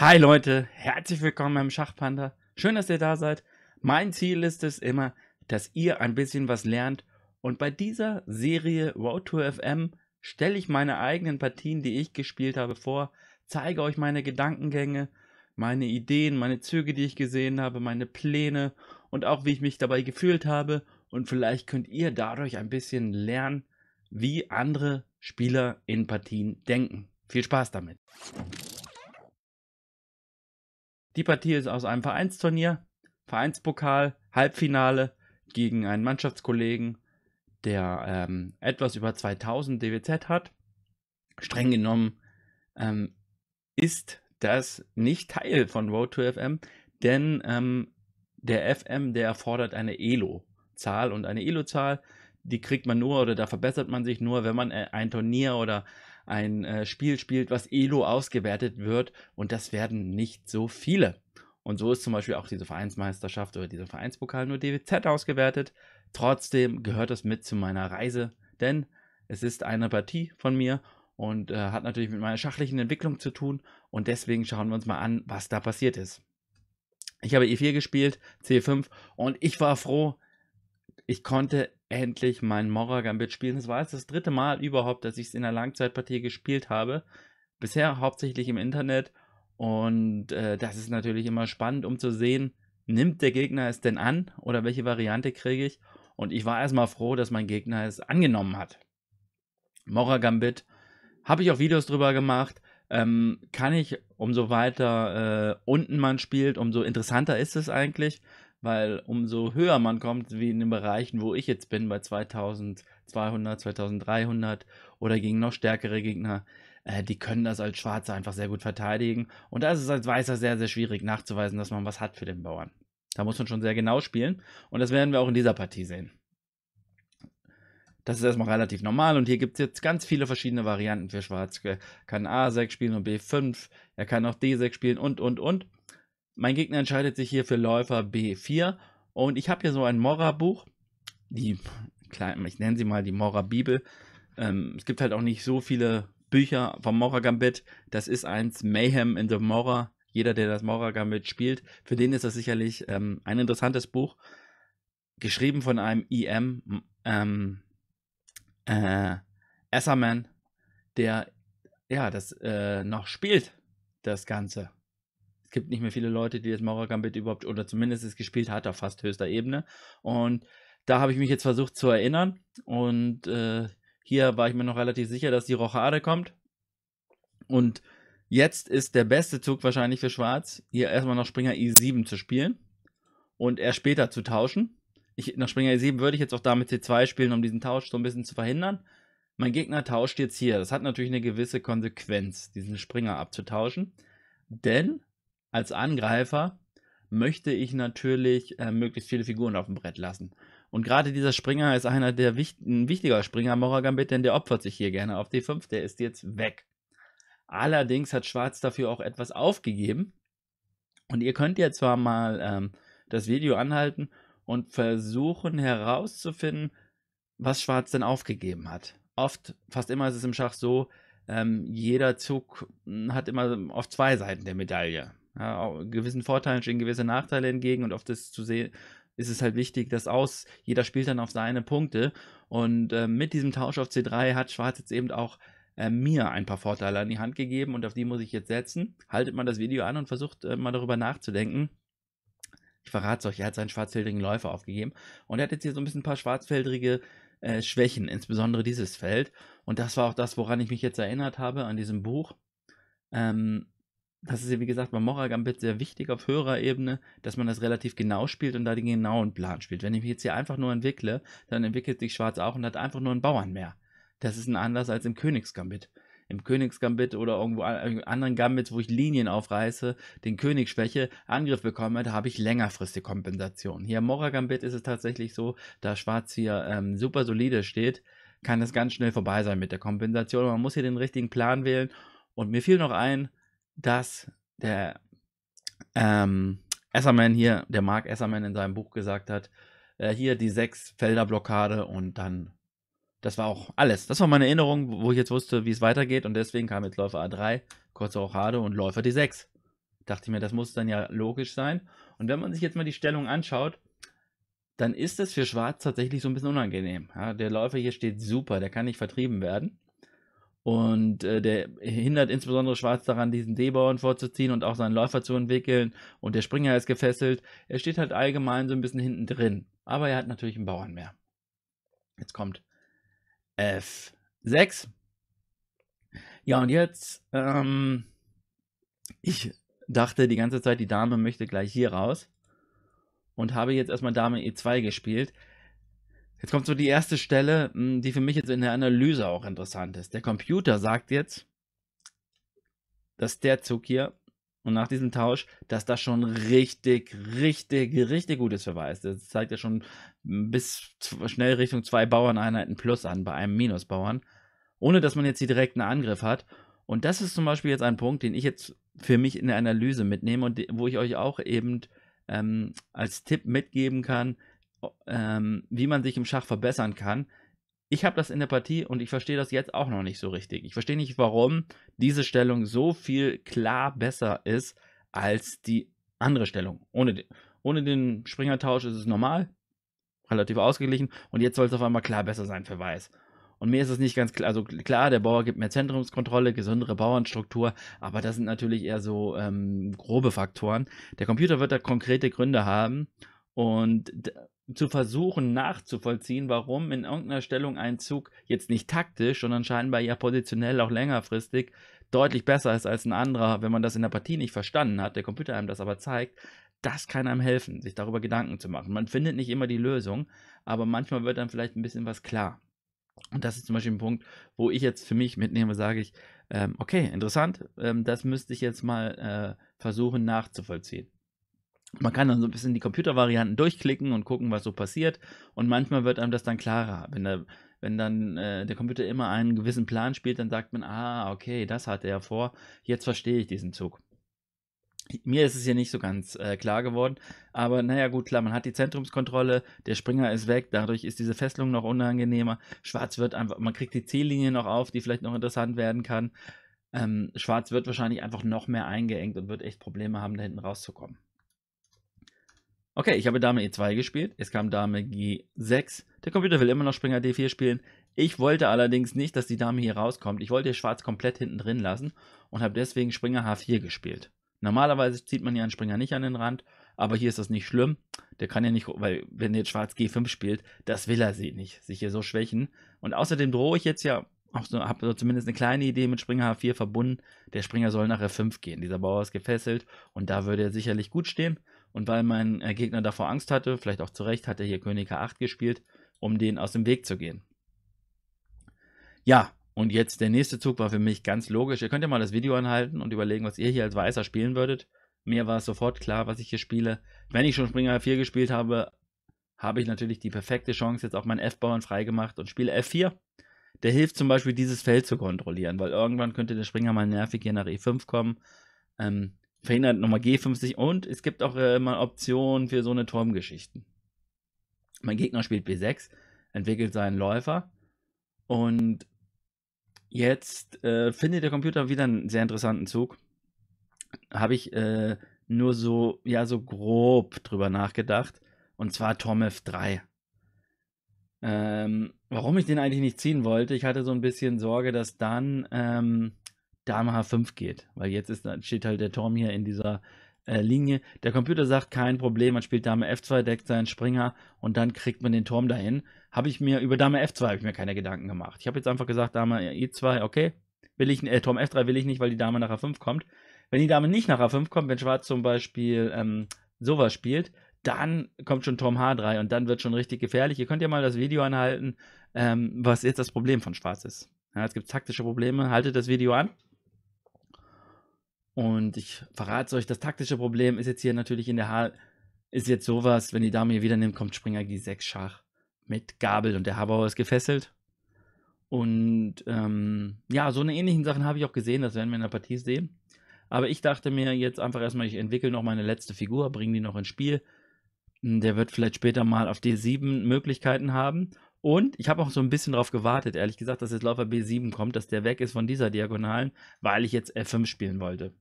Hi Leute, herzlich willkommen beim Schachpanda. Schön, dass ihr da seid. Mein Ziel ist es immer, dass ihr ein bisschen was lernt. Und bei dieser Serie Road to FM stelle ich meine eigenen Partien, die ich gespielt habe, vor, zeige euch meine Gedankengänge, meine Ideen, meine Züge, die ich gesehen habe, meine Pläne und auch wie ich mich dabei gefühlt habe. Und vielleicht könnt ihr dadurch ein bisschen lernen, wie andere Spieler in Partien denken. Viel Spaß damit! Die Partie ist aus einem Vereinsturnier, Vereinspokal, Halbfinale gegen einen Mannschaftskollegen, der ähm, etwas über 2000 DWZ hat. Streng genommen ähm, ist das nicht Teil von Road to FM, denn ähm, der FM, der erfordert eine Elo-Zahl und eine Elo-Zahl, die kriegt man nur oder da verbessert man sich nur, wenn man äh, ein Turnier oder ein äh, Spiel spielt, was Elo ausgewertet wird und das werden nicht so viele. Und so ist zum Beispiel auch diese Vereinsmeisterschaft oder dieser Vereinspokal nur DWZ ausgewertet. Trotzdem gehört das mit zu meiner Reise, denn es ist eine Partie von mir und äh, hat natürlich mit meiner schachlichen Entwicklung zu tun und deswegen schauen wir uns mal an, was da passiert ist. Ich habe E4 gespielt, C5 und ich war froh, ich konnte endlich mein Mora Gambit spielen. Das war jetzt das dritte Mal überhaupt, dass ich es in einer Langzeitpartie gespielt habe. Bisher hauptsächlich im Internet. Und äh, das ist natürlich immer spannend, um zu sehen, nimmt der Gegner es denn an oder welche Variante kriege ich. Und ich war erstmal froh, dass mein Gegner es angenommen hat. Mora Gambit habe ich auch Videos drüber gemacht. Ähm, kann ich, umso weiter äh, unten man spielt, umso interessanter ist es eigentlich weil umso höher man kommt, wie in den Bereichen, wo ich jetzt bin, bei 2200, 2300 oder gegen noch stärkere Gegner, äh, die können das als Schwarzer einfach sehr gut verteidigen. Und da ist es als Weißer sehr, sehr schwierig nachzuweisen, dass man was hat für den Bauern. Da muss man schon sehr genau spielen und das werden wir auch in dieser Partie sehen. Das ist erstmal relativ normal und hier gibt es jetzt ganz viele verschiedene Varianten für Schwarz. Er kann A6 spielen und B5, er kann auch D6 spielen und, und, und. Mein Gegner entscheidet sich hier für Läufer B4 und ich habe hier so ein Morra-Buch, die, ich nenne sie mal die Morra-Bibel. Ähm, es gibt halt auch nicht so viele Bücher vom Morra Gambit. Das ist eins, Mayhem in the Morra. Jeder, der das Morra Gambit spielt, für den ist das sicherlich ähm, ein interessantes Buch. Geschrieben von einem EM, ähm, äh, Esserman, der ja das äh, noch spielt, das Ganze es gibt nicht mehr viele Leute, die das Maurer-Gambit überhaupt oder zumindest es gespielt hat auf fast höchster Ebene. Und da habe ich mich jetzt versucht zu erinnern. Und äh, hier war ich mir noch relativ sicher, dass die Rochade kommt. Und jetzt ist der beste Zug wahrscheinlich für Schwarz, hier erstmal noch Springer E7 zu spielen und er später zu tauschen. Ich, nach Springer E7 würde ich jetzt auch damit C2 spielen, um diesen Tausch so ein bisschen zu verhindern. Mein Gegner tauscht jetzt hier. Das hat natürlich eine gewisse Konsequenz, diesen Springer abzutauschen. Denn als Angreifer möchte ich natürlich äh, möglichst viele Figuren auf dem Brett lassen. Und gerade dieser Springer ist einer der wicht ein wichtiger Springer Moragambit, denn der opfert sich hier gerne auf D5, der ist jetzt weg. Allerdings hat Schwarz dafür auch etwas aufgegeben. Und ihr könnt jetzt zwar mal ähm, das Video anhalten und versuchen herauszufinden, was Schwarz denn aufgegeben hat. Oft, fast immer ist es im Schach so, ähm, jeder Zug hm, hat immer auf zwei Seiten der Medaille. Ja, gewissen Vorteilen stehen gewisse Nachteile entgegen und oft ist zu sehen, ist es halt wichtig, dass aus jeder spielt dann auf seine Punkte. Und äh, mit diesem Tausch auf C3 hat Schwarz jetzt eben auch äh, mir ein paar Vorteile an die Hand gegeben und auf die muss ich jetzt setzen. Haltet mal das Video an und versucht äh, mal darüber nachzudenken. Ich verrate es euch, er hat seinen schwarzfeldrigen Läufer aufgegeben und er hat jetzt hier so ein bisschen ein paar schwarzfeldrige äh, Schwächen, insbesondere dieses Feld. Und das war auch das, woran ich mich jetzt erinnert habe an diesem Buch. Ähm, das ist ja wie gesagt bei Mora Gambit sehr wichtig auf höherer Ebene, dass man das relativ genau spielt und da den genauen Plan spielt. Wenn ich mich jetzt hier einfach nur entwickle, dann entwickelt sich Schwarz auch und hat einfach nur einen Bauern mehr. Das ist ein anders als im Königsgambit. Im Königsgambit oder irgendwo anderen Gambits, wo ich Linien aufreiße, den König schwäche, Angriff bekomme, da habe ich längerfristige Kompensation. Hier im Mora Gambit ist es tatsächlich so, da Schwarz hier ähm, super solide steht, kann das ganz schnell vorbei sein mit der Kompensation. Man muss hier den richtigen Plan wählen. Und mir fiel noch ein, dass der ähm, Esserman hier, der Mark Esserman in seinem Buch gesagt hat, äh, hier die sechs Felder Blockade und dann, das war auch alles. Das war meine Erinnerung, wo ich jetzt wusste, wie es weitergeht und deswegen kam jetzt Läufer A3, kurze Rochade und Läufer D6. Dachte ich mir, das muss dann ja logisch sein. Und wenn man sich jetzt mal die Stellung anschaut, dann ist es für Schwarz tatsächlich so ein bisschen unangenehm. Ja, der Läufer hier steht super, der kann nicht vertrieben werden. Und äh, der hindert insbesondere Schwarz daran, diesen D-Bauern vorzuziehen und auch seinen Läufer zu entwickeln. Und der Springer ist gefesselt. Er steht halt allgemein so ein bisschen hinten drin. Aber er hat natürlich einen Bauern mehr. Jetzt kommt F6. Ja, und jetzt, ähm, ich dachte die ganze Zeit, die Dame möchte gleich hier raus. Und habe jetzt erstmal Dame E2 gespielt. Jetzt kommt so die erste Stelle, hm, die für mich jetzt in der Analyse auch interessant ist. Der Computer sagt jetzt, dass der Zug hier und nach diesem Tausch, dass das schon richtig, richtig, richtig gutes Verweis ist. Das zeigt ja schon bis schnell Richtung zwei Bauerneinheiten plus an bei einem Minusbauern, ohne dass man jetzt hier direkt einen Angriff hat. Und das ist zum Beispiel jetzt ein Punkt, den ich jetzt für mich in der Analyse mitnehme und wo ich euch auch eben ähm, als Tipp mitgeben kann, ähm, wie man sich im Schach verbessern kann. Ich habe das in der Partie und ich verstehe das jetzt auch noch nicht so richtig. Ich verstehe nicht, warum diese Stellung so viel klar besser ist als die andere Stellung. Ohne, den, ohne den Springertausch ist es normal, relativ ausgeglichen und jetzt soll es auf einmal klar besser sein für Weiß. Und mir ist es nicht ganz klar, also klar, der Bauer gibt mehr Zentrumskontrolle, gesündere Bauernstruktur, aber das sind natürlich eher so ähm, grobe Faktoren. Der Computer wird da konkrete Gründe haben und zu versuchen nachzuvollziehen, warum in irgendeiner Stellung ein Zug jetzt nicht taktisch, sondern scheinbar ja positionell auch längerfristig deutlich besser ist als ein anderer, wenn man das in der Partie nicht verstanden hat, der Computer einem das aber zeigt, das kann einem helfen, sich darüber Gedanken zu machen. Man findet nicht immer die Lösung, aber manchmal wird dann vielleicht ein bisschen was klar. Und das ist zum Beispiel ein Punkt, wo ich jetzt für mich mitnehme, sage ich, ähm, okay, interessant, ähm, das müsste ich jetzt mal äh, versuchen nachzuvollziehen. Man kann dann so ein bisschen die Computervarianten durchklicken und gucken, was so passiert. Und manchmal wird einem das dann klarer. Wenn, der, wenn dann äh, der Computer immer einen gewissen Plan spielt, dann sagt man, ah, okay, das hatte er vor, jetzt verstehe ich diesen Zug. Mir ist es hier nicht so ganz äh, klar geworden, aber naja, gut, klar, man hat die Zentrumskontrolle, der Springer ist weg, dadurch ist diese Fesselung noch unangenehmer. Schwarz wird einfach, man kriegt die Ziellinie noch auf, die vielleicht noch interessant werden kann. Ähm, Schwarz wird wahrscheinlich einfach noch mehr eingeengt und wird echt Probleme haben, da hinten rauszukommen. Okay, ich habe Dame E2 gespielt, es kam Dame G6. Der Computer will immer noch Springer D4 spielen. Ich wollte allerdings nicht, dass die Dame hier rauskommt. Ich wollte Schwarz komplett hinten drin lassen und habe deswegen Springer H4 gespielt. Normalerweise zieht man ja einen Springer nicht an den Rand, aber hier ist das nicht schlimm. Der kann ja nicht, weil wenn jetzt Schwarz G5 spielt, das will er sie nicht, sich hier so schwächen. Und außerdem drohe ich jetzt ja, auch so, habe so zumindest eine kleine Idee mit Springer H4 verbunden. Der Springer soll nach F5 gehen. Dieser Bauer ist gefesselt und da würde er sicherlich gut stehen. Und weil mein äh, Gegner davor Angst hatte, vielleicht auch zu Recht, hat er hier König H8 gespielt, um den aus dem Weg zu gehen. Ja, und jetzt der nächste Zug war für mich ganz logisch. Ihr könnt ja mal das Video anhalten und überlegen, was ihr hier als Weißer spielen würdet. Mir war es sofort klar, was ich hier spiele. Wenn ich schon Springer F4 gespielt habe, habe ich natürlich die perfekte Chance jetzt auch meinen F-Bauern freigemacht und spiele F4. Der hilft zum Beispiel, dieses Feld zu kontrollieren, weil irgendwann könnte der Springer mal nervig hier nach E5 kommen. Ähm, verhindert nochmal G50 und es gibt auch immer äh, Optionen für so eine Turmgeschichten. Mein Gegner spielt B6, entwickelt seinen Läufer und jetzt äh, findet der Computer wieder einen sehr interessanten Zug. Habe ich äh, nur so, ja, so grob drüber nachgedacht. Und zwar Turm F3. Ähm, warum ich den eigentlich nicht ziehen wollte, ich hatte so ein bisschen Sorge, dass dann ähm, Dame H5 geht. Weil jetzt ist, steht halt der Turm hier in dieser äh, Linie. Der Computer sagt, kein Problem, man spielt Dame F2, deckt seinen Springer und dann kriegt man den Turm dahin. Habe ich mir über Dame F2 habe ich mir keine Gedanken gemacht. Ich habe jetzt einfach gesagt, Dame E2, okay, will ich, äh, Turm F3 will ich nicht, weil die Dame nach H5 kommt. Wenn die Dame nicht nach H5 kommt, wenn Schwarz zum Beispiel ähm, sowas spielt, dann kommt schon Turm H3 und dann wird schon richtig gefährlich. Ihr könnt ja mal das Video anhalten, ähm, was jetzt das Problem von Schwarz ist. Ja, es gibt taktische Probleme. Haltet das Video an. Und ich verrate euch, das taktische Problem ist jetzt hier natürlich in der H ist jetzt sowas, wenn die Dame hier wieder nimmt, kommt Springer G6 Schach mit Gabel und der Habauer ist gefesselt. Und ähm, ja, so eine ähnlichen Sachen habe ich auch gesehen, das werden wir in der Partie sehen. Aber ich dachte mir jetzt einfach erstmal, ich entwickle noch meine letzte Figur, bringe die noch ins Spiel. Der wird vielleicht später mal auf D7 Möglichkeiten haben. Und ich habe auch so ein bisschen darauf gewartet, ehrlich gesagt, dass jetzt Läufer B7 kommt, dass der weg ist von dieser Diagonalen, weil ich jetzt F5 spielen wollte.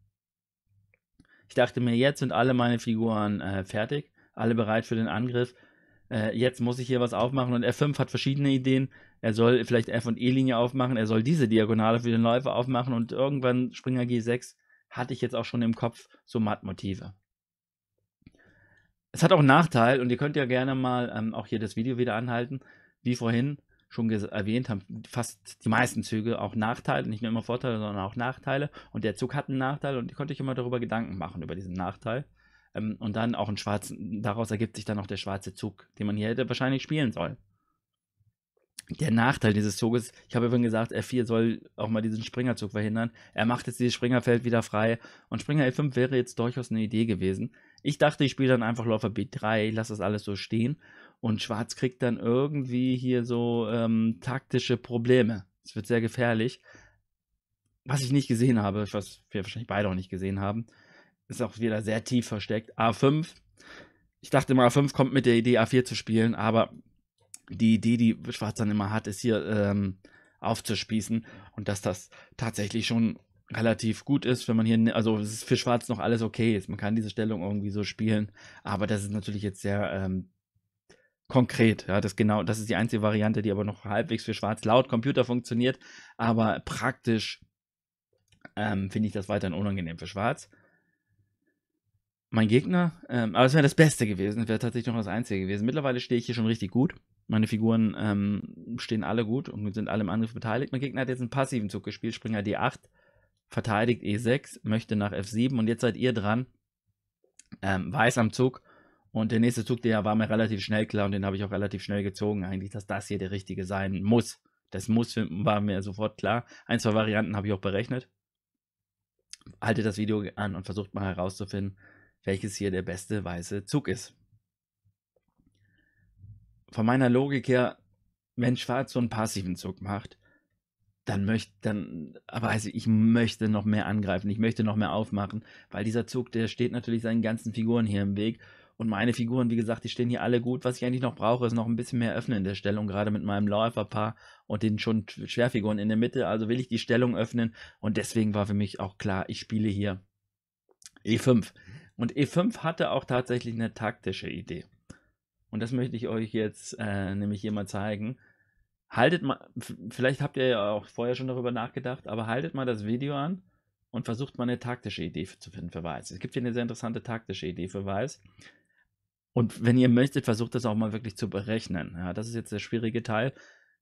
Ich dachte mir, jetzt sind alle meine Figuren äh, fertig, alle bereit für den Angriff. Äh, jetzt muss ich hier was aufmachen und F5 hat verschiedene Ideen. Er soll vielleicht F und E-Linie aufmachen, er soll diese Diagonale für den Läufer aufmachen und irgendwann Springer G6 hatte ich jetzt auch schon im Kopf so Mattmotive. Es hat auch einen Nachteil und ihr könnt ja gerne mal ähm, auch hier das Video wieder anhalten, wie vorhin schon erwähnt, haben fast die meisten Züge auch Nachteile, nicht nur immer Vorteile, sondern auch Nachteile. Und der Zug hat einen Nachteil und ich konnte ich immer darüber Gedanken machen, über diesen Nachteil. Ähm, und dann auch einen schwarzen, daraus ergibt sich dann auch der schwarze Zug, den man hier hätte wahrscheinlich spielen sollen. Der Nachteil dieses Zuges, ich habe eben gesagt, R4 soll auch mal diesen Springerzug verhindern. Er macht jetzt dieses Springerfeld wieder frei und Springer f 5 wäre jetzt durchaus eine Idee gewesen. Ich dachte, ich spiele dann einfach Läufer B3, lasse das alles so stehen und Schwarz kriegt dann irgendwie hier so ähm, taktische Probleme. Es wird sehr gefährlich. Was ich nicht gesehen habe, was wir wahrscheinlich beide auch nicht gesehen haben, ist auch wieder sehr tief versteckt. A5. Ich dachte immer, A5 kommt mit der Idee, A4 zu spielen, aber die Idee, die Schwarz dann immer hat, ist hier ähm, aufzuspießen und dass das tatsächlich schon relativ gut ist, wenn man hier, also es ist für Schwarz noch alles okay ist. Man kann diese Stellung irgendwie so spielen, aber das ist natürlich jetzt sehr ähm, konkret. Ja, das genau, das ist die einzige Variante, die aber noch halbwegs für schwarz laut Computer funktioniert, aber praktisch ähm, finde ich das weiterhin unangenehm für schwarz. Mein Gegner, ähm, aber es wäre das Beste gewesen, es wäre tatsächlich noch das Einzige gewesen. Mittlerweile stehe ich hier schon richtig gut. Meine Figuren ähm, stehen alle gut und sind alle im Angriff beteiligt. Mein Gegner hat jetzt einen passiven Zug gespielt, Springer D8, verteidigt E6, möchte nach F7 und jetzt seid ihr dran. Ähm, weiß am Zug, und der nächste Zug, der war mir relativ schnell klar und den habe ich auch relativ schnell gezogen, eigentlich, dass das hier der richtige sein muss. Das muss war mir sofort klar. Ein, zwei Varianten habe ich auch berechnet. Haltet das Video an und versucht mal herauszufinden, welches hier der beste weiße Zug ist. Von meiner Logik her, wenn Schwarz so einen passiven Zug macht, dann möchte, dann, aber also ich möchte noch mehr angreifen, ich möchte noch mehr aufmachen, weil dieser Zug, der steht natürlich seinen ganzen Figuren hier im Weg und meine Figuren, wie gesagt, die stehen hier alle gut. Was ich eigentlich noch brauche, ist noch ein bisschen mehr öffnen in der Stellung, gerade mit meinem Läuferpaar und den schon Schwerfiguren in der Mitte. Also will ich die Stellung öffnen. Und deswegen war für mich auch klar, ich spiele hier E5. Und E5 hatte auch tatsächlich eine taktische Idee. Und das möchte ich euch jetzt äh, nämlich hier mal zeigen. Haltet mal, vielleicht habt ihr ja auch vorher schon darüber nachgedacht, aber haltet mal das Video an und versucht mal eine taktische Idee zu finden für Weiß. Es gibt hier eine sehr interessante taktische Idee für Weiß. Und wenn ihr möchtet, versucht das auch mal wirklich zu berechnen. Ja, das ist jetzt der schwierige Teil.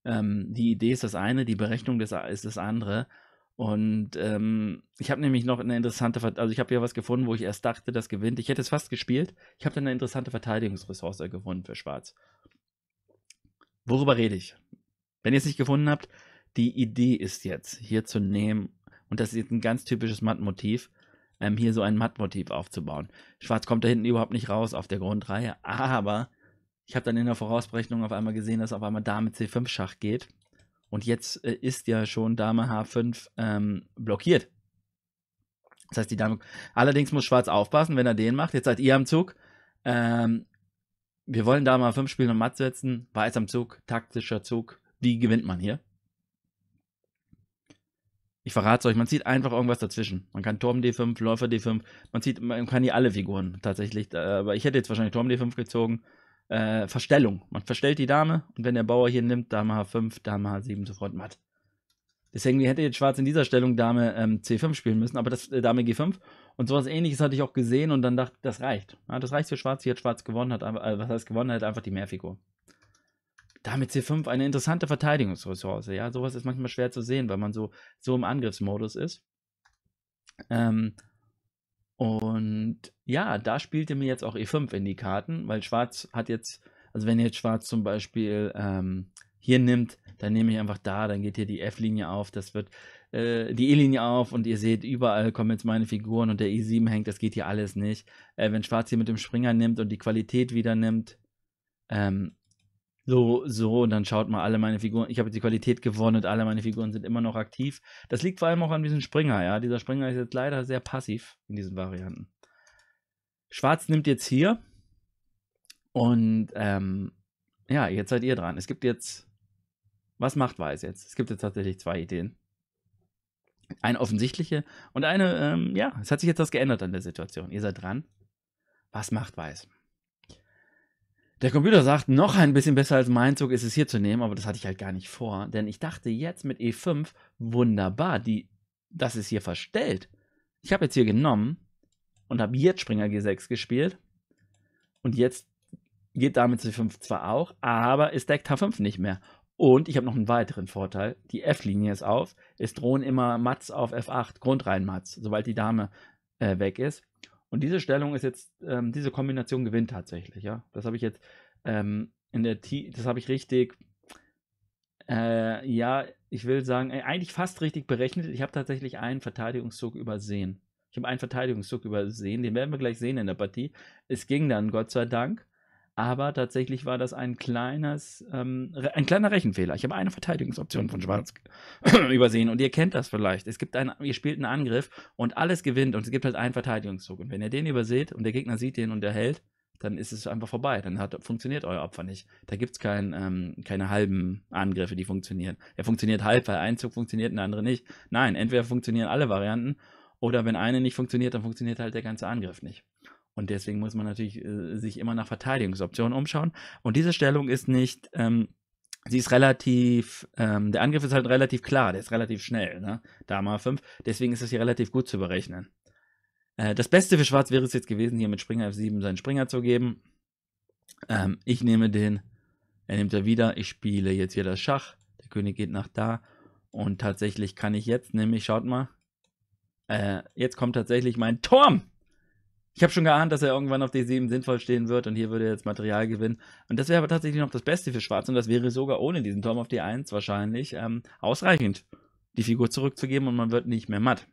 Ähm, die Idee ist das eine, die Berechnung des, ist das andere. Und ähm, ich habe nämlich noch eine interessante, Ver also ich habe ja was gefunden, wo ich erst dachte, das gewinnt. Ich hätte es fast gespielt. Ich habe dann eine interessante Verteidigungsressource gewonnen für Schwarz. Worüber rede ich? Wenn ihr es nicht gefunden habt, die Idee ist jetzt hier zu nehmen, und das ist jetzt ein ganz typisches Mattmotiv, ähm, hier so ein Mattmotiv aufzubauen. Schwarz kommt da hinten überhaupt nicht raus auf der Grundreihe, aber ich habe dann in der Vorausberechnung auf einmal gesehen, dass auf einmal Dame C5 Schach geht. Und jetzt äh, ist ja schon Dame H5 ähm, blockiert. Das heißt, die Dame. Allerdings muss Schwarz aufpassen, wenn er den macht. Jetzt seid ihr am Zug. Ähm, wir wollen Dame H5 spielen und Matt setzen. Weiß am Zug, taktischer Zug. Wie gewinnt man hier? ich verrate es euch, man zieht einfach irgendwas dazwischen. Man kann Turm D5, Läufer D5, man zieht, man kann hier alle Figuren tatsächlich, äh, aber ich hätte jetzt wahrscheinlich Turm D5 gezogen. Äh, Verstellung. Man verstellt die Dame und wenn der Bauer hier nimmt, Dame H5, Dame H7 sofort matt. Deswegen hätte jetzt Schwarz in dieser Stellung Dame ähm, C5 spielen müssen, aber das äh, Dame G5 und sowas ähnliches hatte ich auch gesehen und dann dachte, das reicht. Ja, das reicht für Schwarz, hier hat Schwarz gewonnen, hat, äh, was heißt gewonnen, hat einfach die Mehrfigur damit C5 eine interessante Verteidigungsressource. Ja, sowas ist manchmal schwer zu sehen, weil man so, so im Angriffsmodus ist. Ähm, und ja, da spielte mir jetzt auch E5 in die Karten, weil Schwarz hat jetzt, also wenn jetzt Schwarz zum Beispiel ähm, hier nimmt, dann nehme ich einfach da, dann geht hier die F-Linie auf, das wird äh, die E-Linie auf und ihr seht, überall kommen jetzt meine Figuren und der E7 hängt, das geht hier alles nicht. Äh, wenn Schwarz hier mit dem Springer nimmt und die Qualität wieder nimmt, ähm, so, so, und dann schaut mal alle meine Figuren. Ich habe jetzt die Qualität gewonnen und alle meine Figuren sind immer noch aktiv. Das liegt vor allem auch an diesem Springer, ja. Dieser Springer ist jetzt leider sehr passiv in diesen Varianten. Schwarz nimmt jetzt hier und ähm, ja, jetzt seid ihr dran. Es gibt jetzt, was macht Weiß jetzt? Es gibt jetzt tatsächlich zwei Ideen. Eine offensichtliche und eine, ähm, ja, es hat sich jetzt was geändert an der Situation. Ihr seid dran. Was macht Weiß? Der Computer sagt, noch ein bisschen besser als mein Zug ist es hier zu nehmen, aber das hatte ich halt gar nicht vor, denn ich dachte jetzt mit E5, wunderbar, die, das ist hier verstellt. Ich habe jetzt hier genommen und habe jetzt Springer G6 gespielt und jetzt geht damit C5 e zwar auch, aber ist deckt H5 nicht mehr. Und ich habe noch einen weiteren Vorteil. Die F-Linie ist auf. Es drohen immer Mats auf F8, Grundreihen Mats, sobald die Dame äh, weg ist. Und diese Stellung ist jetzt, ähm, diese Kombination gewinnt tatsächlich, ja. Das habe ich jetzt ähm, in der T das habe ich richtig, äh, ja, ich will sagen, äh, eigentlich fast richtig berechnet. Ich habe tatsächlich einen Verteidigungszug übersehen. Ich habe einen Verteidigungszug übersehen, den werden wir gleich sehen in der Partie. Es ging dann, Gott sei Dank. Aber tatsächlich war das ein kleines, ähm, ein kleiner Rechenfehler. Ich habe eine Verteidigungsoption von Schwarz übersehen und ihr kennt das vielleicht. Es gibt einen, ihr spielt einen Angriff und alles gewinnt und es gibt halt einen Verteidigungszug. Und wenn ihr den überseht und der Gegner sieht den und er hält, dann ist es einfach vorbei. Dann hat, funktioniert euer Opfer nicht. Da gibt es kein, ähm, keine halben Angriffe, die funktionieren. Er funktioniert halb, weil ein Zug funktioniert und der andere nicht. Nein, entweder funktionieren alle Varianten oder wenn eine nicht funktioniert, dann funktioniert halt der ganze Angriff nicht. Und deswegen muss man natürlich äh, sich immer nach Verteidigungsoptionen umschauen. Und diese Stellung ist nicht, ähm, sie ist relativ, ähm, der Angriff ist halt relativ klar, der ist relativ schnell, ne? mal 5. Deswegen ist das hier relativ gut zu berechnen. Äh, das Beste für Schwarz wäre es jetzt gewesen, hier mit Springer F7 seinen Springer zu geben. Ähm, ich nehme den, er nimmt er wieder, ich spiele jetzt hier das Schach, der König geht nach da. Und tatsächlich kann ich jetzt nämlich, schaut mal, äh, jetzt kommt tatsächlich mein Turm. Ich habe schon geahnt, dass er irgendwann auf D7 sinnvoll stehen wird und hier würde er jetzt Material gewinnen. Und das wäre aber tatsächlich noch das Beste für Schwarz und das wäre sogar ohne diesen Turm auf D1 wahrscheinlich ähm, ausreichend, die Figur zurückzugeben und man wird nicht mehr matt.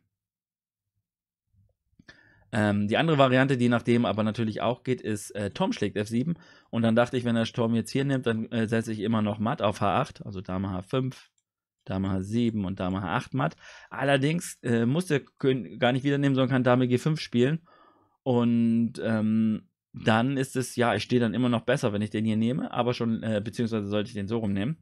Ähm, die andere Variante, die nach dem aber natürlich auch geht, ist äh, Turm schlägt F7 und dann dachte ich, wenn er Turm jetzt hier nimmt, dann äh, setze ich immer noch matt auf H8, also Dame H5, Dame H7 und Dame H8 matt. Allerdings äh, muss der König gar nicht wieder nehmen, sondern kann Dame G5 spielen und ähm, dann ist es, ja, ich stehe dann immer noch besser, wenn ich den hier nehme, aber schon, äh, beziehungsweise sollte ich den so rumnehmen.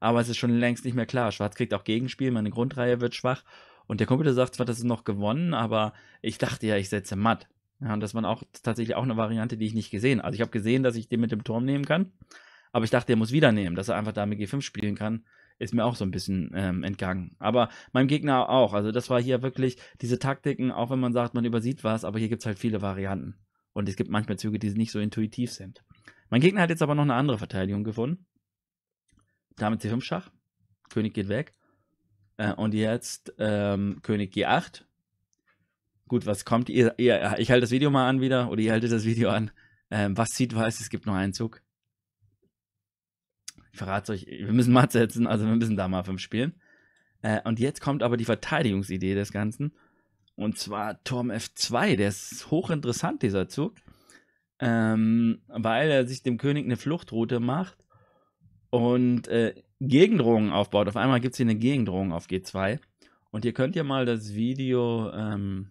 Aber es ist schon längst nicht mehr klar. Schwarz kriegt auch Gegenspiel, meine Grundreihe wird schwach. Und der Computer sagt zwar, das ist noch gewonnen, aber ich dachte ja, ich setze matt. Ja, und das war auch tatsächlich auch eine Variante, die ich nicht gesehen. Also ich habe gesehen, dass ich den mit dem Turm nehmen kann, aber ich dachte, er muss wieder nehmen, dass er einfach da mit G5 spielen kann ist mir auch so ein bisschen ähm, entgangen. Aber meinem Gegner auch. Also das war hier wirklich diese Taktiken, auch wenn man sagt, man übersieht was, aber hier gibt es halt viele Varianten. Und es gibt manchmal Züge, die nicht so intuitiv sind. Mein Gegner hat jetzt aber noch eine andere Verteidigung gefunden. Dame C5 Schach. König geht weg. Äh, und jetzt ähm, König G8. Gut, was kommt? Ihr, ihr ich halte das Video mal an wieder oder ihr haltet das Video an. Ähm, was zieht weiß, es gibt nur einen Zug ich verrate euch, wir müssen matt setzen, also wir müssen da mal fünf spielen. Äh, und jetzt kommt aber die Verteidigungsidee des Ganzen. Und zwar Turm F2, der ist hochinteressant, dieser Zug. Ähm, weil er sich dem König eine Fluchtroute macht und äh, Gegendrohungen aufbaut. Auf einmal gibt es hier eine Gegendrohung auf G2. Und ihr könnt ja mal das Video ähm,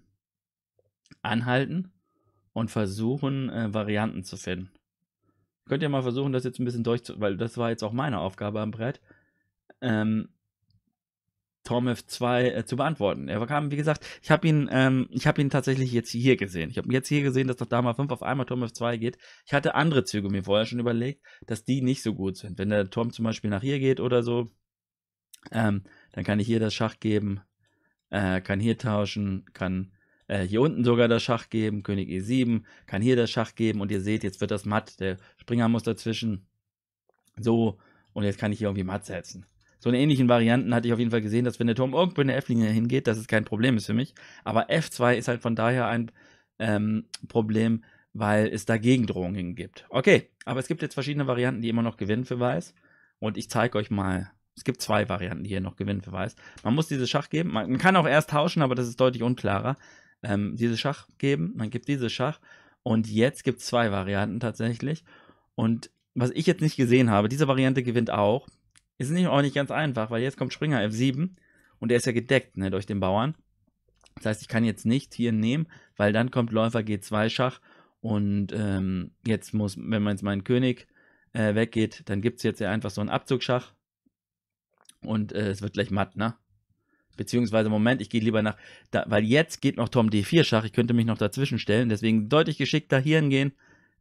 anhalten und versuchen, äh, Varianten zu finden könnt ihr mal versuchen, das jetzt ein bisschen durchzu... Weil das war jetzt auch meine Aufgabe am Brett. Ähm, Tom f 2 äh, zu beantworten. Er kam, wie gesagt, ich habe ihn, ähm, ich habe ihn tatsächlich jetzt hier gesehen. Ich habe jetzt hier gesehen, dass das Dama 5 auf einmal Tom F2 geht. Ich hatte andere Züge mir vorher schon überlegt, dass die nicht so gut sind. Wenn der Tom zum Beispiel nach hier geht oder so, ähm, dann kann ich hier das Schach geben, äh, kann hier tauschen, kann äh, hier unten sogar das Schach geben, König E7, kann hier das Schach geben und ihr seht, jetzt wird das matt, der Springer muss dazwischen. So, und jetzt kann ich hier irgendwie matt setzen. So eine ähnlichen Varianten hatte ich auf jeden Fall gesehen, dass wenn der Turm irgendwo in der F-Linie hingeht, dass es kein Problem ist für mich. Aber F2 ist halt von daher ein ähm, Problem, weil es da Gegendrohungen gibt. Okay, aber es gibt jetzt verschiedene Varianten, die immer noch gewinnen für Weiß. Und ich zeige euch mal, es gibt zwei Varianten, die hier noch gewinnen für Weiß. Man muss dieses Schach geben, man, kann auch erst tauschen, aber das ist deutlich unklarer ähm, dieses Schach geben, man gibt dieses Schach. Und jetzt gibt es zwei Varianten tatsächlich. Und was ich jetzt nicht gesehen habe, diese Variante gewinnt auch. Ist nicht, auch nicht ganz einfach, weil jetzt kommt Springer F7 und der ist ja gedeckt ne, durch den Bauern. Das heißt, ich kann jetzt nicht hier nehmen, weil dann kommt Läufer G2 Schach und ähm, jetzt muss, wenn man jetzt meinen König äh, weggeht, dann gibt es jetzt ja einfach so einen Abzugschach und äh, es wird gleich matt, ne? Beziehungsweise, Moment, ich gehe lieber nach, da, weil jetzt geht noch Tom D4 Schach. Ich könnte mich noch dazwischen stellen. Deswegen deutlich geschickter hier hingehen.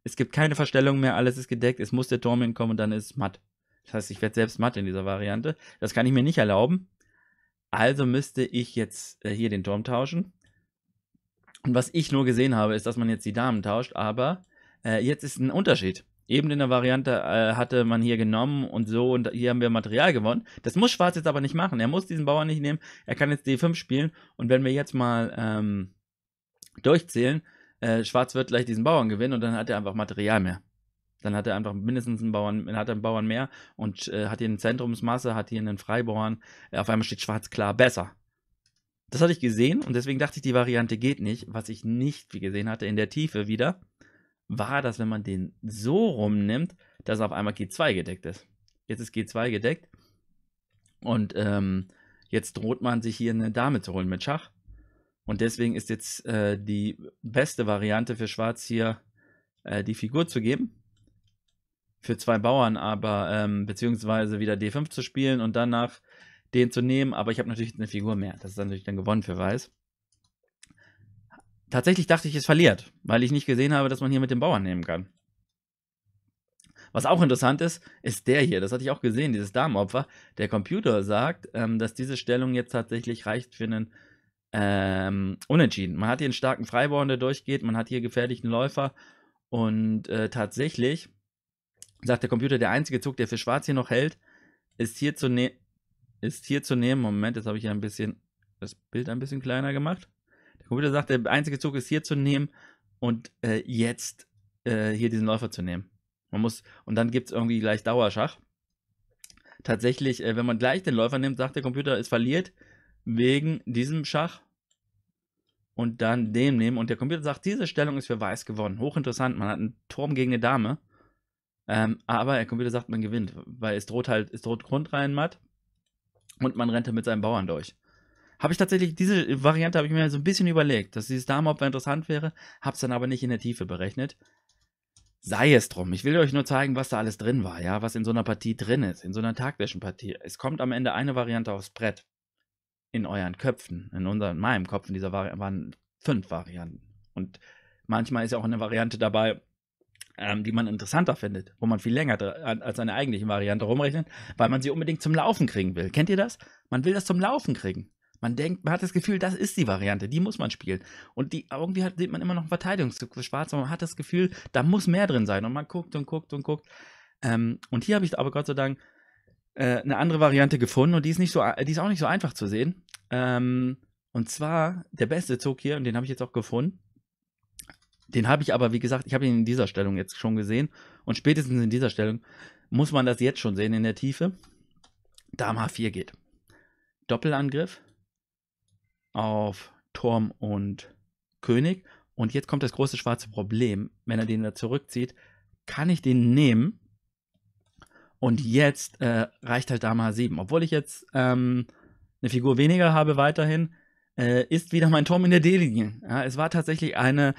Es gibt keine Verstellung mehr, alles ist gedeckt. Es muss der Turm hinkommen und dann ist es matt. Das heißt, ich werde selbst matt in dieser Variante. Das kann ich mir nicht erlauben. Also müsste ich jetzt äh, hier den Turm tauschen. Und was ich nur gesehen habe, ist, dass man jetzt die Damen tauscht. Aber äh, jetzt ist ein Unterschied eben in der Variante äh, hatte man hier genommen und so und hier haben wir Material gewonnen. Das muss Schwarz jetzt aber nicht machen. Er muss diesen Bauern nicht nehmen. Er kann jetzt D5 spielen und wenn wir jetzt mal ähm, durchzählen, äh, Schwarz wird gleich diesen Bauern gewinnen und dann hat er einfach Material mehr. Dann hat er einfach mindestens einen Bauern, hat einen Bauern mehr und äh, hat hier eine Zentrumsmasse, hat hier einen Freibauern. Äh, auf einmal steht Schwarz klar besser. Das hatte ich gesehen und deswegen dachte ich, die Variante geht nicht, was ich nicht gesehen hatte in der Tiefe wieder war, dass wenn man den so rumnimmt, dass auf einmal G2 gedeckt ist. Jetzt ist G2 gedeckt und ähm, jetzt droht man sich hier eine Dame zu holen mit Schach. Und deswegen ist jetzt äh, die beste Variante für Schwarz hier äh, die Figur zu geben. Für zwei Bauern aber, ähm, beziehungsweise wieder D5 zu spielen und danach den zu nehmen. Aber ich habe natürlich eine Figur mehr. Das ist natürlich dann gewonnen für Weiß. Tatsächlich dachte ich, es verliert, weil ich nicht gesehen habe, dass man hier mit dem Bauern nehmen kann. Was auch interessant ist, ist der hier. Das hatte ich auch gesehen, dieses Damenopfer. Der Computer sagt, ähm, dass diese Stellung jetzt tatsächlich reicht für einen ähm, Unentschieden. Man hat hier einen starken Freibauern, der durchgeht. Man hat hier gefährlichen Läufer. Und äh, tatsächlich sagt der Computer, der einzige Zug, der für Schwarz hier noch hält, ist hier zu, ne ist hier zu nehmen. Moment, jetzt habe ich hier ein bisschen das Bild ein bisschen kleiner gemacht. Der Computer sagt, der einzige Zug ist hier zu nehmen und äh, jetzt äh, hier diesen Läufer zu nehmen. Man muss, und dann gibt es irgendwie gleich Dauerschach. Tatsächlich, äh, wenn man gleich den Läufer nimmt, sagt der Computer, es verliert wegen diesem Schach und dann dem nehmen. Und der Computer sagt, diese Stellung ist für Weiß gewonnen. Hochinteressant, man hat einen Turm gegen eine Dame. Ähm, aber der Computer sagt, man gewinnt, weil es droht halt, es droht Grundreihen matt und man rennt halt mit seinen Bauern durch. Habe ich tatsächlich, diese Variante habe ich mir so ein bisschen überlegt, dass dieses Darmopfer interessant wäre, habe es dann aber nicht in der Tiefe berechnet. Sei es drum. Ich will euch nur zeigen, was da alles drin war, ja, was in so einer Partie drin ist, in so einer taktischen Partie. Es kommt am Ende eine Variante aufs Brett. In euren Köpfen, in unseren, in meinem Kopf, in dieser Variante waren fünf Varianten. Und manchmal ist ja auch eine Variante dabei, ähm, die man interessanter findet, wo man viel länger als seine eigentliche Variante rumrechnet, weil man sie unbedingt zum Laufen kriegen will. Kennt ihr das? Man will das zum Laufen kriegen. Man denkt, man hat das Gefühl, das ist die Variante, die muss man spielen. Und die irgendwie hat, sieht man immer noch einen Verteidigungszug für Schwarz, aber man hat das Gefühl, da muss mehr drin sein. Und man guckt und guckt und guckt. Ähm, und hier habe ich aber Gott sei Dank äh, eine andere Variante gefunden und die ist nicht so, die ist auch nicht so einfach zu sehen. Ähm, und zwar der beste Zug hier, und den habe ich jetzt auch gefunden. Den habe ich aber, wie gesagt, ich habe ihn in dieser Stellung jetzt schon gesehen. Und spätestens in dieser Stellung muss man das jetzt schon sehen in der Tiefe. Dame H4 geht. Doppelangriff, auf Turm und König. Und jetzt kommt das große schwarze Problem. Wenn er den da zurückzieht, kann ich den nehmen. Und jetzt äh, reicht halt Dame H7. Obwohl ich jetzt ähm, eine Figur weniger habe weiterhin, äh, ist wieder mein Turm in der D-Linie. Ja, es war tatsächlich eine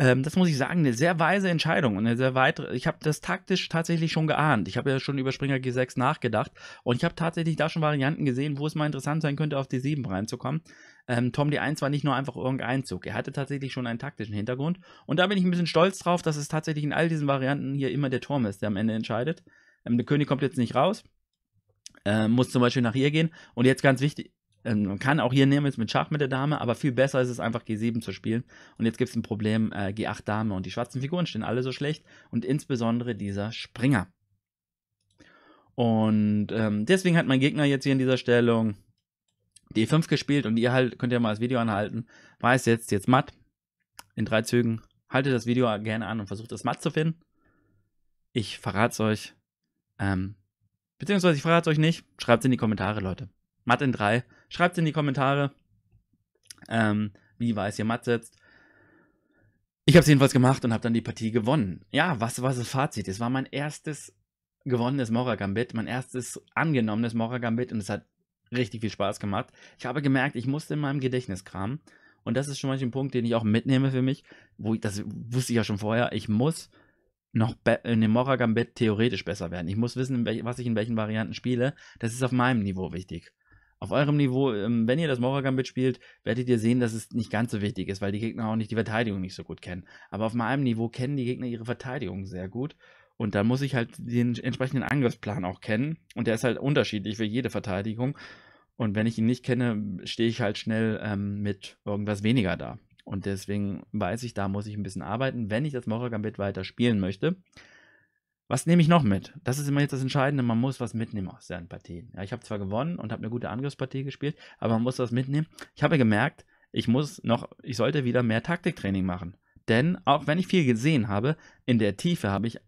ähm, das muss ich sagen, eine sehr weise Entscheidung und eine sehr weitere. Ich habe das taktisch tatsächlich schon geahnt. Ich habe ja schon über Springer G6 nachgedacht und ich habe tatsächlich da schon Varianten gesehen, wo es mal interessant sein könnte, auf D7 reinzukommen. Ähm, Tom D1 war nicht nur einfach irgendein Zug. Er hatte tatsächlich schon einen taktischen Hintergrund. Und da bin ich ein bisschen stolz drauf, dass es tatsächlich in all diesen Varianten hier immer der Turm ist, der am Ende entscheidet. Ähm, der König kommt jetzt nicht raus. Äh, muss zum Beispiel nach hier gehen. Und jetzt ganz wichtig, ähm, man kann auch hier nehmen jetzt mit Schach mit der Dame, aber viel besser ist es einfach G7 zu spielen. Und jetzt gibt es ein Problem äh, G8 Dame und die schwarzen Figuren stehen alle so schlecht und insbesondere dieser Springer. Und ähm, deswegen hat mein Gegner jetzt hier in dieser Stellung D5 gespielt und ihr halt, könnt ja mal das Video anhalten, weiß jetzt, jetzt matt, in drei Zügen, haltet das Video gerne an und versucht es matt zu finden. Ich verrate es euch, ähm, beziehungsweise ich verrate es euch nicht, schreibt es in die Kommentare, Leute. Matt in drei Schreibt es in die Kommentare, ähm, wie weiß ihr matt sitzt. Ich habe es jedenfalls gemacht und habe dann die Partie gewonnen. Ja, was war das Fazit? Es war mein erstes gewonnenes Moragambit, mein erstes angenommenes Moragambit und es hat richtig viel Spaß gemacht. Ich habe gemerkt, ich musste in meinem Gedächtnis kramen und das ist schon mal ein Punkt, den ich auch mitnehme für mich, wo ich, das wusste ich ja schon vorher, ich muss noch in dem Moragambit theoretisch besser werden. Ich muss wissen, was ich in welchen Varianten spiele. Das ist auf meinem Niveau wichtig auf eurem Niveau, ähm, wenn ihr das Moragambit spielt, werdet ihr sehen, dass es nicht ganz so wichtig ist, weil die Gegner auch nicht die Verteidigung nicht so gut kennen. Aber auf meinem Niveau kennen die Gegner ihre Verteidigung sehr gut. Und da muss ich halt den entsprechenden Angriffsplan auch kennen. Und der ist halt unterschiedlich für jede Verteidigung. Und wenn ich ihn nicht kenne, stehe ich halt schnell ähm, mit irgendwas weniger da. Und deswegen weiß ich, da muss ich ein bisschen arbeiten, wenn ich das Moragambit weiter spielen möchte. Was nehme ich noch mit? Das ist immer jetzt das Entscheidende. Man muss was mitnehmen aus seinen Partien. Ja, ich habe zwar gewonnen und habe eine gute Angriffspartie gespielt, aber man muss was mitnehmen. Ich habe gemerkt, ich muss noch, ich sollte wieder mehr Taktiktraining machen. Denn auch wenn ich viel gesehen habe, in der Tiefe habe ich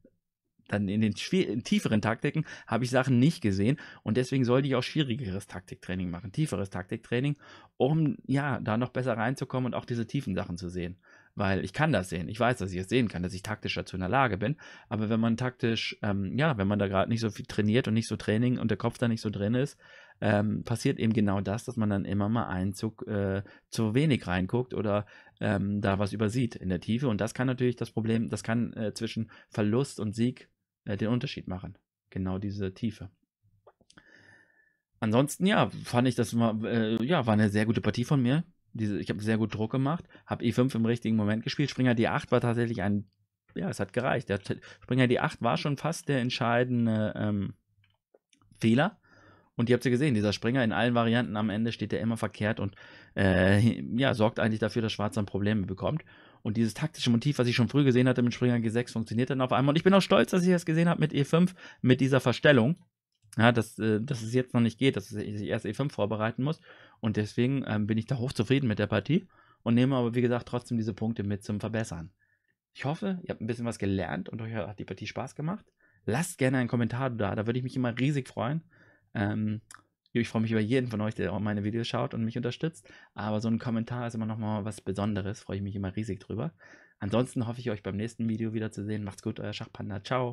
dann in den tieferen Taktiken habe ich Sachen nicht gesehen und deswegen sollte ich auch schwierigeres Taktiktraining machen, tieferes Taktiktraining, um ja da noch besser reinzukommen und auch diese tiefen Sachen zu sehen weil ich kann das sehen. Ich weiß, dass ich es das sehen kann, dass ich taktisch dazu in der Lage bin. Aber wenn man taktisch, ähm, ja, wenn man da gerade nicht so viel trainiert und nicht so Training und der Kopf da nicht so drin ist, ähm, passiert eben genau das, dass man dann immer mal einen Zug äh, zu wenig reinguckt oder ähm, da was übersieht in der Tiefe. Und das kann natürlich das Problem, das kann äh, zwischen Verlust und Sieg äh, den Unterschied machen. Genau diese Tiefe. Ansonsten, ja, fand ich das mal, äh, ja, war eine sehr gute Partie von mir diese, ich habe sehr gut Druck gemacht, habe E5 im richtigen Moment gespielt. Springer D8 war tatsächlich ein, ja, es hat gereicht. Der Springer D8 war schon fast der entscheidende ähm, Fehler. Und ihr habt sie gesehen, dieser Springer in allen Varianten am Ende steht der immer verkehrt und äh, ja, sorgt eigentlich dafür, dass Schwarz dann Probleme bekommt. Und dieses taktische Motiv, was ich schon früh gesehen hatte mit Springer G6, funktioniert dann auf einmal. Und ich bin auch stolz, dass ich das gesehen habe mit E5, mit dieser Verstellung ja, dass, äh, dass es jetzt noch nicht geht, dass ich erst E5 vorbereiten muss. Und deswegen ähm, bin ich da hochzufrieden mit der Partie und nehme aber, wie gesagt, trotzdem diese Punkte mit zum Verbessern. Ich hoffe, ihr habt ein bisschen was gelernt und euch hat die Partie Spaß gemacht. Lasst gerne einen Kommentar da, da würde ich mich immer riesig freuen. Ähm, ich freue mich über jeden von euch, der auch meine Videos schaut und mich unterstützt. Aber so ein Kommentar ist immer nochmal was Besonderes. Freue ich mich immer riesig drüber. Ansonsten hoffe ich, euch beim nächsten Video wiederzusehen. Macht's gut, euer Schachpanda. Ciao.